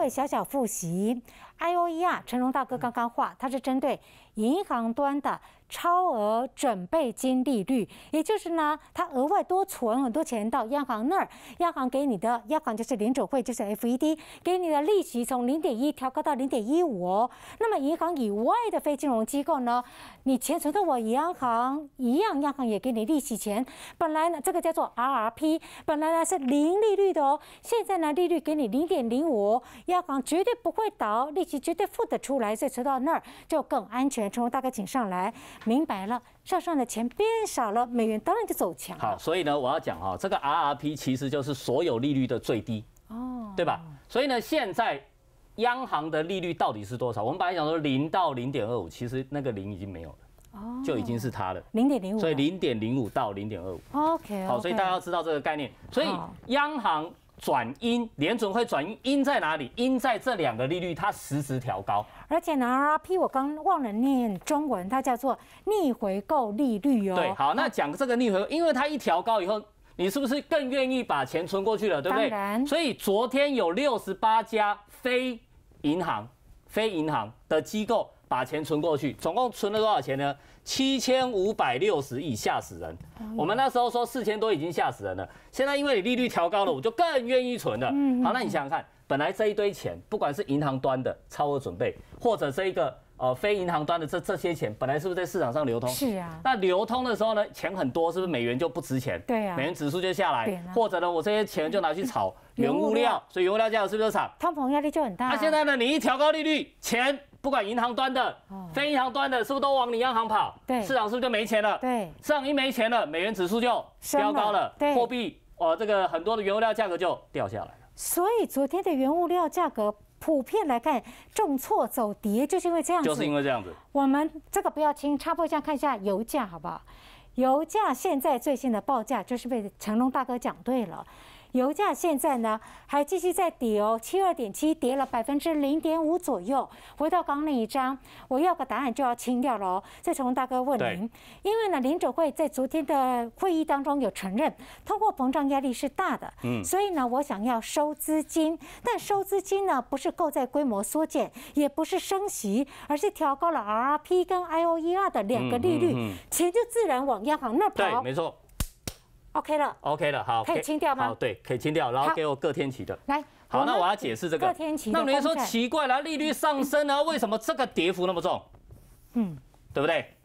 会小小复习，IOE 啊，成龙大哥刚刚画，他是针对。银行端的超额准备金利率，也就是呢，它额外多存很多钱到央行那儿，央行给你的，央行就是联储会，就是 FED 给你的利息从零点一调高到零点一五哦。那么银行以外的非金融机构呢，你钱存到我央行一样，央行也给你利息钱。本来呢，这个叫做 RRP，本来呢是零利率的哦，现在呢利率给你零点零五，央行绝对不会倒，利息绝对付得出来，所以存到那儿就更安全。钱冲大概请上来，明白了，账上的钱变少了，美元当然就走强。好，所以呢，我要讲哈，这个 R R P 其实就是所有利率的最低，哦，对吧？所以呢，现在央行的利率到底是多少？我们本来想说零到零点二五，其实那个零已经没有了，哦，就已经是它了，零点零五，所以零点零五到零点二五。OK，好，所以大家要知道这个概念，所以央行。转阴，联准会转阴，阴在哪里？阴在这两个利率，它实时调高，而且呢 R R P 我刚忘了念中文，它叫做逆回购利率哦。对，好，那讲这个逆回，因为它一调高以后，你是不是更愿意把钱存过去了，对不对？所以昨天有六十八家非银行、非银行的机构。把钱存过去，总共存了多少钱呢？七千五百六十亿，吓死人！我们那时候说四千多已经吓死人了，现在因为你利率调高了，我就更愿意存了。好，那你想想看，本来这一堆钱，不管是银行端的超额准备，或者这一个呃非银行端的这这些钱，本来是不是在市场上流通？是啊。那流通的时候呢，钱很多，是不是美元就不值钱？对啊。美元指数就下来。或者呢，我这些钱就拿去炒原物料，所以原物料价格是不是涨？通膨压力就很大。那现在呢，你一调高利率，钱。不管银行端的，非银行端的，是不是都往你央行跑？对，市场是不是就没钱了？对，市场一没钱了，美元指数就飙高了，对货币，哦，这个很多的原物料价格就掉下来了。所以昨天的原物料价格普遍来看，重挫走跌，就是因为这样，就是因为这样子。我们这个不要听插播一下，看一下油价好不好？油价现在最新的报价，就是被成龙大哥讲对了。油价现在呢还继续在跌哦，七二点七跌了百分之零点五左右。回到刚那一张，我要个答案就要清掉了哦。自从大哥问您，因为呢林总会在昨天的会议当中有承认，通货膨胀压力是大的，嗯，所以呢，我想要收资金，但收资金呢不是购债规模缩减，也不是升息，而是调高了 RRP 跟 IOER 的两个利率，钱就自然往央行那跑。对，没错。OK 了，OK 了，好，可以清掉吗？好，对，可以清掉，然后给我各天期的。来，好，那我要解释这个各天期。那有人说奇怪了，利率上升了，为什么这个跌幅那么重？嗯，对不对？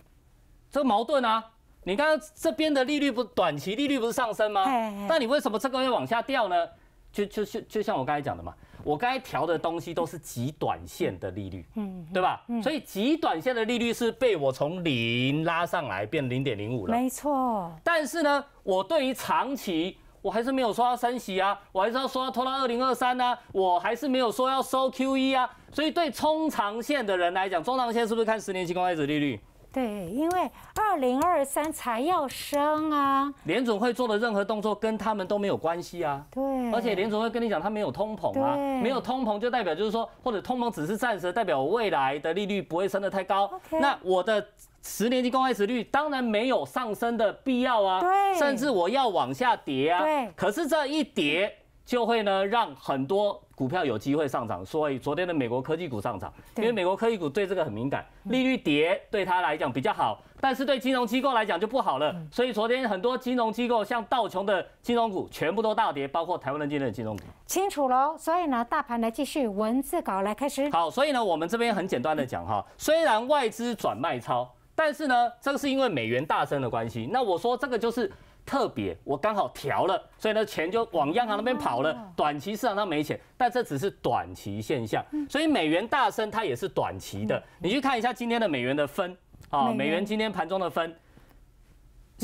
这个矛盾啊！你刚刚这边的利率不短期利率不是上升吗？那你为什么这个会往下掉呢？就就就就像我刚才讲的嘛。我刚才调的东西都是极短线的利率，嗯，对吧？所以极短线的利率是被我从零拉上来变零点零五了。没错，但是呢，我对于长期我还是没有说要升息啊，我还是要说拖到二零二三呢，我还是没有说要收 QE 啊。所以对冲长线的人来讲，中长线是不是看十年期公开值利率？对，因为二零二三才要升啊，联总会做的任何动作跟他们都没有关系啊。对，而且联总会跟你讲，他没有通膨啊，没有通膨就代表就是说，或者通膨只是暂时，代表未来的利率不会升得太高。那我的十年期公债利率当然没有上升的必要啊。对，甚至我要往下跌啊。对，可是这一跌就会呢，让很多。股票有机会上涨，所以昨天的美国科技股上涨，因为美国科技股对这个很敏感，利率跌对他来讲比较好，但是对金融机构来讲就不好了。所以昨天很多金融机构像道琼的金融股全部都大跌，包括台湾的今天的金融股。清楚喽，所以呢，大盘来继续文字稿来开始。好，所以呢，我们这边很简单的讲哈，虽然外资转卖超，但是呢，这个是因为美元大升的关系。那我说这个就是。特别，我刚好调了，所以呢，钱就往央行那边跑了。短期市场上没钱，但这只是短期现象。所以美元大升，它也是短期的。你去看一下今天的美元的分啊，美元今天盘中的分。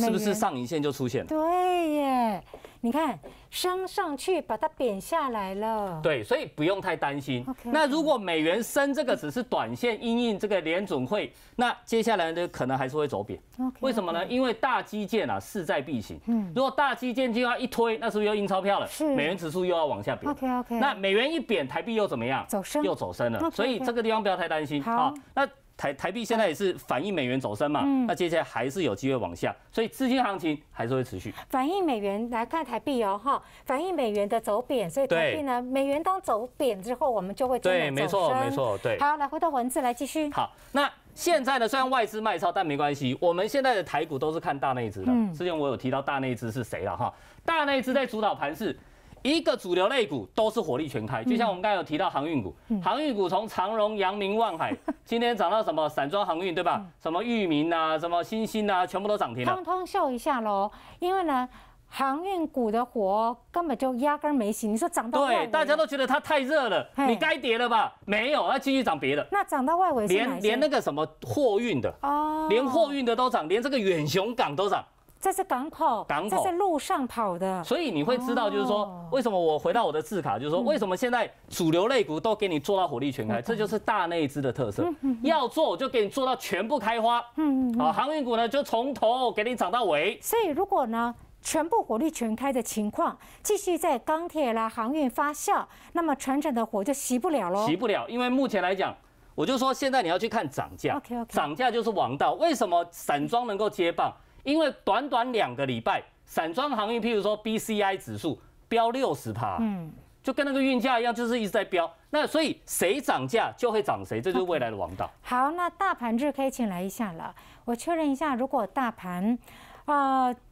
是不是上影线就出现了？对耶，你看升上去把它贬下来了。对，所以不用太担心。那如果美元升这个只是短线因应这个联准会，那接下来的可能还是会走贬。为什么呢？因为大基建啊势在必行。嗯。如果大基建就要一推，那是不是要印钞票了？是。美元指数又要往下贬。OK OK。那美元一贬，台币又怎么样？走升。又走升了。所以这个地方不要太担心。好。那。台台币现在也是反映美元走升嘛，那接下来还是有机会往下，所以资金行情还是会持续。反映美元来看台币哦，哈，反映美元的走贬，所以台币呢，美元当走贬之后，我们就会对，没错，没错，对。好，来回到文字来继续。好，那现在呢，虽然外资卖超，但没关系，我们现在的台股都是看大内资的。嗯，之前我有提到大内资是谁了哈？大内资在主导盘势。一个主流类股都是火力全开，就像我们刚才有提到航运股，航运股从长荣、扬明、万海，今天涨到什么散装航运对吧？什么裕民啊，什么星星啊，全部都涨停了。通通秀一下喽，因为呢，航运股的火根本就压根没熄，你说涨到？对，大家都觉得它太热了，你该跌了吧？没有，它继续涨别的。那涨到外围连连那个什么货运的哦，连货运的都涨，连这个远雄港都涨。这是港口，在在路上跑的，所以你会知道，就是说，为什么我回到我的字卡，就是说，为什么现在主流类股都给你做到火力全开，这就是大内资的特色，要做就给你做到全部开花。嗯嗯嗯。好，航运股呢就从头给你涨到尾。所以如果呢全部火力全开的情况，继续在钢铁啦航运发酵，那么船统的火就熄不了喽。熄不了，因为目前来讲，我就说现在你要去看涨价，涨价就是王道。为什么散装能够接棒？因为短短两个礼拜，散装航运，譬如说 BCI 指数飙六十趴，嗯，就跟那个运价一样，就是一直在飙。那所以谁涨价就会涨谁，这是未来的王道。好，那大盘日可以请来一下了。我确认一下，如果大盘。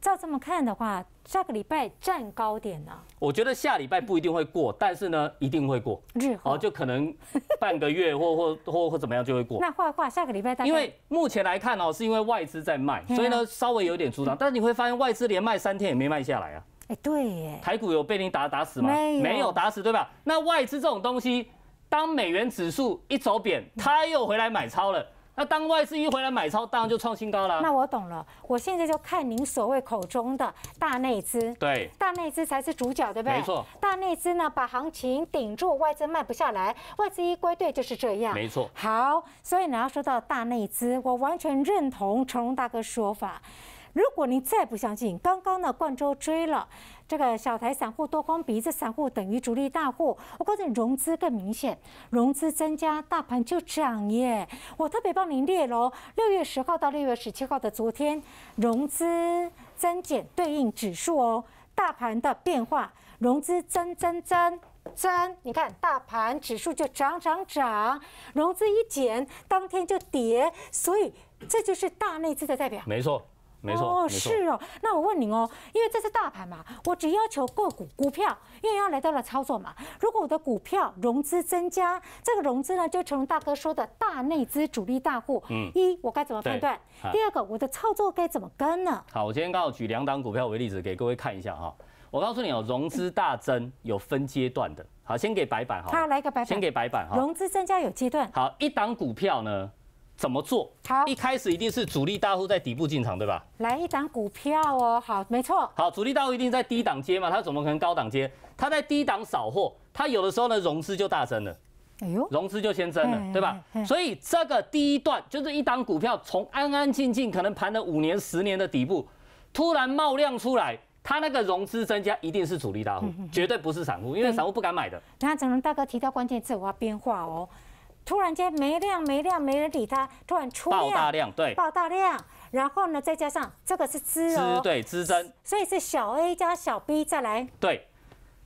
照这么看的话，下个礼拜站高点呢？我觉得下礼拜不一定会过，但是呢，一定会过。日后哦，就可能半个月或或或或怎么样就会过。那画画，下个礼拜因为目前来看哦，是因为外资在卖，所以呢，稍微有点出涨。但是你会发现，外资连卖三天也没卖下来啊。哎，对耶，台股有被你打打死吗？没有打死，对吧？那外资这种东西，当美元指数一走贬，他又回来买超了。那当外资一回来买超，当然就创新高了。那我懂了，我现在就看您所谓口中的大内资。对，大内资才是主角，对不对？没错，大内资呢把行情顶住，外资卖不下来，外资一归队就是这样。没错。好，所以你要说到大内资，我完全认同成龙大哥说法。如果您再不相信，刚刚呢，冠州追了这个小台散户多光鼻子散户等于主力大户。我告诉你，融资更明显，融资增加，大盘就涨耶。我特别帮您列喽，六月十号到六月十七号的昨天融资增减对应指数哦，大盘的变化，融资增增增增，你看大盘指数就涨涨涨，融资一减，当天就跌，所以这就是大内资的代表。没错。哦，是哦，那我问您哦，因为这是大盘嘛，我只要求个股股票，因为要来到了操作嘛。如果我的股票融资增加，这个融资呢，就成大哥说的大内资主力大户，嗯，一我该怎么判断？第二个，我的操作该怎么跟呢？好，我今天刚好举两档股票为例子给各位看一下哈。我告诉你哦，融资大增有分阶段的。好，先给白板哈，来个白板，先给白板哈，融资增加有阶段。好，一档股票呢？怎么做？好，一开始一定是主力大户在底部进场，对吧？来一档股票哦，好，没错。好，主力大户一定在低档接嘛，他怎么可能高档接？他在低档扫货，他有的时候呢融资就大增了，哎呦，融资就先增了，对吧？所以这个第一段就是一档股票从安安静静可能盘了五年、十年的底部，突然冒量出来，他那个融资增加一定是主力大户，绝对不是散户，因为散户不敢买的。那成龙大哥提到关键字，我要变化哦。突然间没量没量没人理它。突然出量，大量，对，爆大量。然后呢，再加上这个是资，资对资增，所以是小 A 加小 B 再来。对，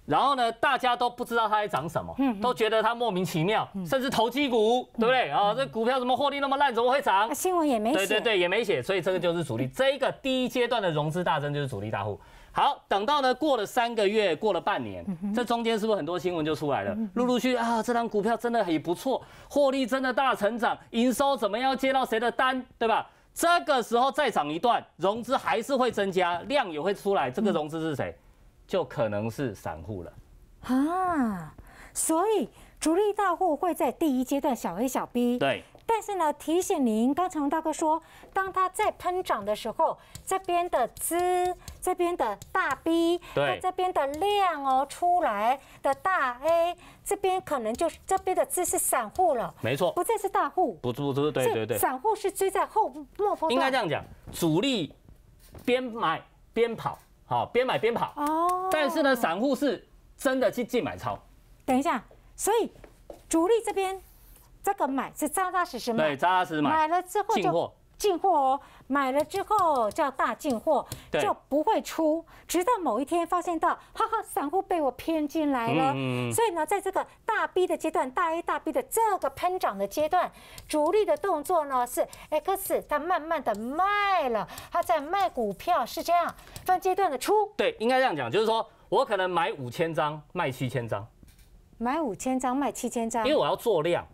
然后呢，大家都不知道它在涨什么，都觉得它莫名其妙，甚至投机股，对不对？然后这股票怎么获利那么烂，怎么会涨？新闻也没写，对对对，也没写。所以这个就是主力，这一个第一阶段的融资大增就是主力大户。好，等到呢过了三个月，过了半年，这中间是不是很多新闻就出来了？陆陆续啊，这张股票真的很不错，获利真的大成长，营收怎么样接到谁的单，对吧？这个时候再涨一段，融资还是会增加，量也会出来。这个融资是谁？就可能是散户了啊。所以主力大户会在第一阶段小 A 小 B。对。但是呢，提醒您，刚才大哥说，当它在喷涨的时候，这边的资，这边的大 B，对，这边的量哦出来的大 A，这边可能就是这边的资是散户了，没错，不再是大户，不不是，对对对，散户是追在后末峰，应该这样讲，主力边买边跑，好，边买边跑，哦，但是呢，散户是真的去进买超，等一下，所以主力这边。这个买是扎扎实实买，对，扎扎实买。买了之后就进货哦。买了之后叫大进货，就不会出，直到某一天发现到，哈哈，散户被我骗进来了。嗯、所以呢，在这个大 B 的阶段，大 A 大 B 的这个喷涨的阶段，主力的动作呢是 X，他慢慢的卖了，他在卖股票是这样分阶段的出。对，应该这样讲，就是说我可能买五千张，卖七千张，买五千张卖七千张，因为我要做量。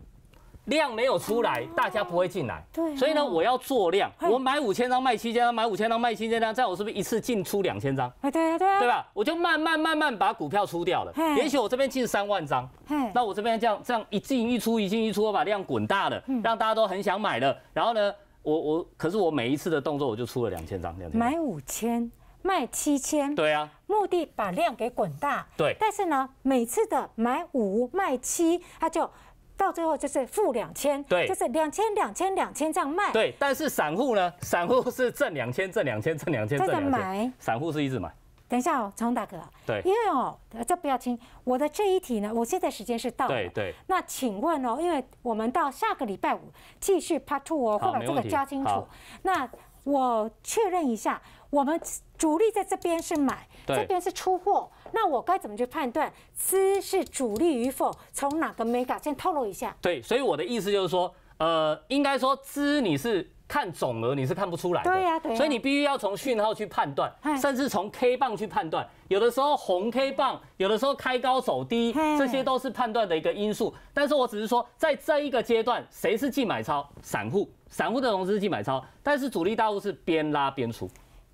量没有出来，大家不会进来。对，所以呢，我要做量。我买五千张，卖七千张；买五千张，卖七千张，在我是不是一次进出两千张？哎，对啊，对啊，对吧？我就慢慢慢慢把股票出掉了。也许我这边进三万张，那我这边这样这样一进一出，一进一出，我把量滚大了，让大家都很想买了。然后呢，我我可是我每一次的动作，我就出了两千张这样。买五千，卖七千。对啊，目的把量给滚大。对，但是呢，每次的买五卖七，它就。到最后就是负两千，对，就是两千两千两千这样卖。对，但是散户呢？散户是挣两千挣两千挣两千挣两买？散户是一直买？等一下哦，长大哥。对，因为哦，这不要听我的这一题呢。我现在时间是到了，对对。那请问哦，因为我们到下个礼拜五继续 Part Two 哦，会把这个加清楚。那我确认一下。我们主力在这边是买，这边是出货。那我该怎么去判断资是主力与否？从哪个 mega 先透露一下？对，所以我的意思就是说，呃，应该说资你是看总额，你是看不出来。对呀，对。所以你必须要从讯号去判断，甚至从 K 棒去判断。有的时候红 K 棒，有的时候开高走低，这些都是判断的一个因素。但是我只是说，在这一个阶段，谁是既买超？散户，散户的融资既买超，但是主力大户是边拉边出。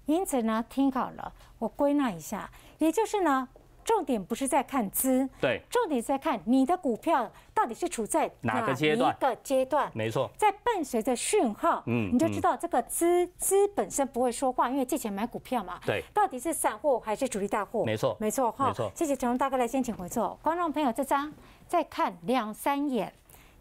因此呢，听好了，我归纳一下，也就是呢，重点不是在看资，对，重点在看你的股票到底是处在哪个阶段，一个阶段，没错，在伴随着讯号，嗯，你就知道这个资资本身不会说话，因为借钱买股票嘛，对，到底是散户还是主力大户，没错，没错，哈，谢谢成龙大哥来先请回座，观众朋友这张再看两三眼，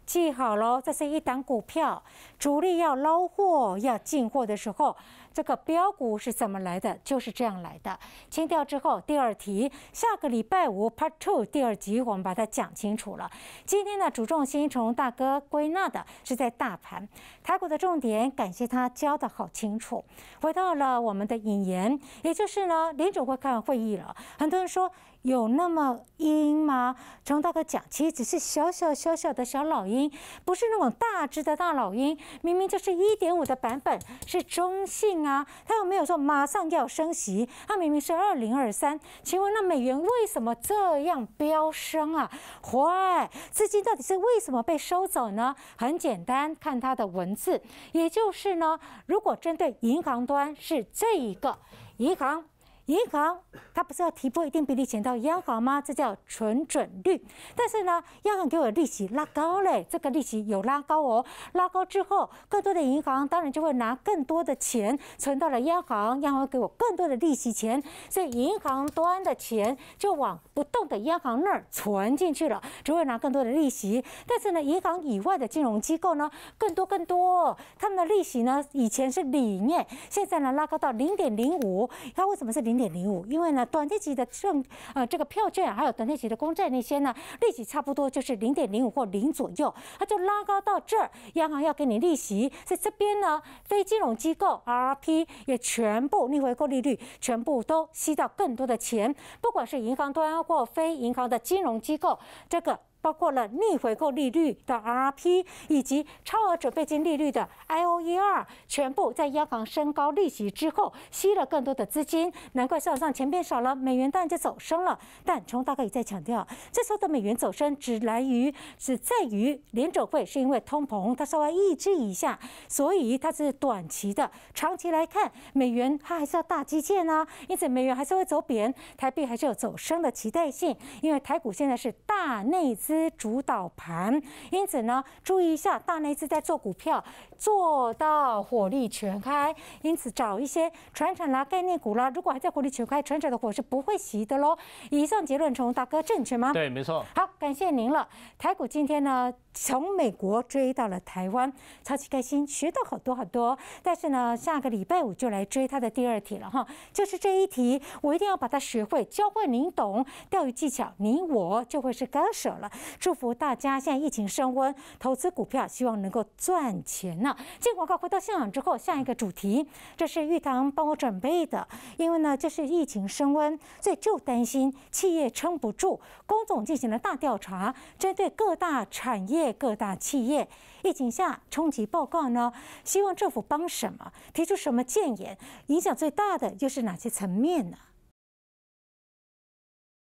记好喽，这是一档股票，主力要捞货要进货的时候。这个标股是怎么来的？就是这样来的。清掉之后，第二题，下个礼拜五 Part Two 第二集，我们把它讲清楚了。今天的主重心从大哥归纳的是在大盘，台股的重点，感谢他教的好清楚。回到了我们的引言，也就是呢，林总会开完会议了，很多人说。有那么阴吗？从大哥讲，其实只是小小小小的小老鹰，不是那种大只的大老鹰。明明就是一点五的版本，是中性啊。他有没有说马上要升息？他明明是二零二三。请问那美元为什么这样飙升啊？坏资金到底是为什么被收走呢？很简单，看它的文字，也就是呢，如果针对银行端是这一个银行。银行它不是要提拨一定比例钱到央行吗？这叫存准率。但是呢，央行给我的利息拉高嘞，这个利息有拉高哦。拉高之后，更多的银行当然就会拿更多的钱存到了央行，央行给我更多的利息钱，所以银行端的钱就往不动的央行那儿存进去了，只会拿更多的利息。但是呢，银行以外的金融机构呢，更多更多，他们的利息呢，以前是里面，现在呢拉高到零点零五。它为什么是零？点零五，因为呢，短期级的证呃，这个票券还有短期级的公债那些呢，利息差不多就是零点零五或零左右，它就拉高到这儿。央行要给你利息，在这边呢，非金融机构 RRP 也全部逆回购利率全部都吸到更多的钱，不管是银行端或非银行的金融机构，这个。包括了逆回购利率的 RRP 以及超额准备金利率的 IOER，全部在央行升高利息之后吸了更多的资金，难怪市场上钱变少了，美元当然就走升了。但从大概也在强调，这时候的美元走升只来于只在于联储会是因为通膨它稍微抑制一下，所以它是短期的，长期来看美元它还是要大基建啊，因此美元还是会走贬，台币还是有走升的期待性，因为台股现在是大内资。主导盘，因此呢，注意一下，大内资在做股票做到火力全开，因此找一些传产啦、概念股啦。如果还在火力全开，传产的火是不会熄的喽。以上结论，虫大哥正确吗？对，没错。好，感谢您了。台股今天呢？从美国追到了台湾，超级开心，学到好多好多。但是呢，下个礼拜五就来追他的第二题了哈，就是这一题，我一定要把它学会，教会您懂钓鱼技巧，您我就会是高手了。祝福大家，现在疫情升温，投资股票希望能够赚钱呢。进广告，回到现场之后，下一个主题，这是玉堂帮我准备的，因为呢，这是疫情升温，所以就担心企业撑不住。龚总进行了大调查，针对各大产业。各大企业疫情下冲击报告呢？希望政府帮什么？提出什么建言？影响最大的又是哪些层面呢？